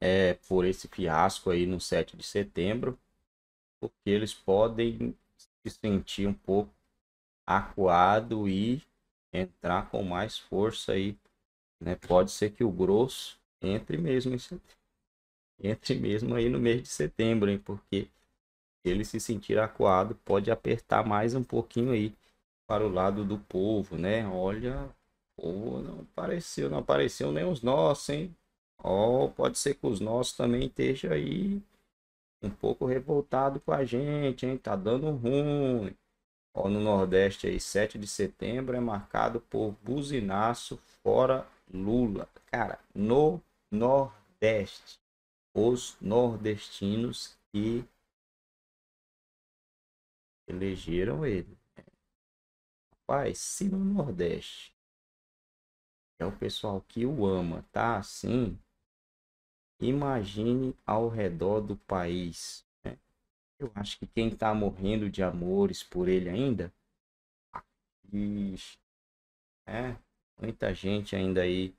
é, por esse fiasco aí no 7 de setembro, porque eles podem se sentir um pouco acuado e entrar com mais força aí. Né? Pode ser que o grosso entre mesmo em setembro. Entre mesmo aí no mês de setembro, hein? porque ele se sentir acuado pode apertar mais um pouquinho aí para o lado do povo, né? Olha, o povo não apareceu, não apareceu nem os nossos, hein? Ou pode ser que os nossos também estejam aí um pouco revoltado com a gente, hein? Tá dando ruim. Ó, no Nordeste aí, 7 de setembro é marcado por buzinaço fora Lula. Cara, no Nordeste, os nordestinos que elegeram ele. Rapaz, se no Nordeste é o pessoal que o ama, tá assim, Imagine ao redor do país. Né? Eu acho que quem está morrendo de amores por ele ainda. Ixi, é, muita gente ainda aí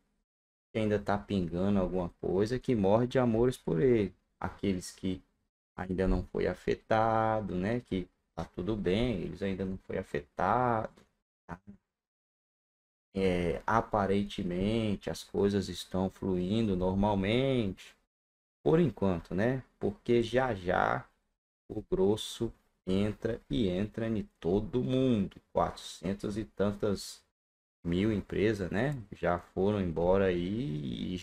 que ainda está pingando alguma coisa que morre de amores por ele. Aqueles que ainda não foi afetado, né? Que tá tudo bem, eles ainda não foi afetado. Tá? é, aparentemente as coisas estão fluindo normalmente, por enquanto, né? Porque já já o grosso entra e entra em todo mundo. 400 e tantas mil empresas, né? Já foram embora aí.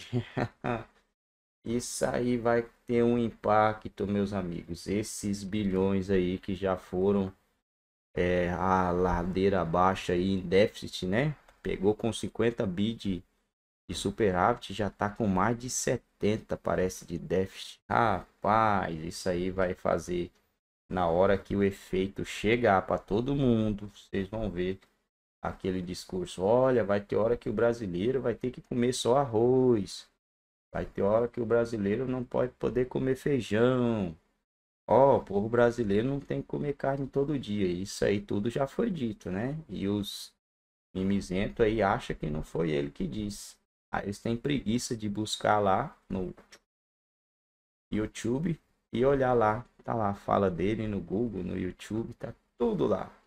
Isso aí vai ter um impacto, meus amigos. Esses bilhões aí que já foram é, a ladeira abaixo aí em déficit, né? Pegou com 50 bi de, de superávit, já tá com mais de 70, parece, de déficit. Rapaz, isso aí vai fazer na hora que o efeito chegar para todo mundo, vocês vão ver aquele discurso, olha, vai ter hora que o brasileiro vai ter que comer só arroz. Vai ter hora que o brasileiro não pode poder comer feijão. Ó, oh, o povo brasileiro não tem que comer carne todo dia. Isso aí tudo já foi dito, né? E os mimizento aí acha que não foi ele que disse. Aí ah, eles têm preguiça de buscar lá no YouTube e olhar lá. Tá lá a fala dele no Google, no YouTube, tá tudo lá.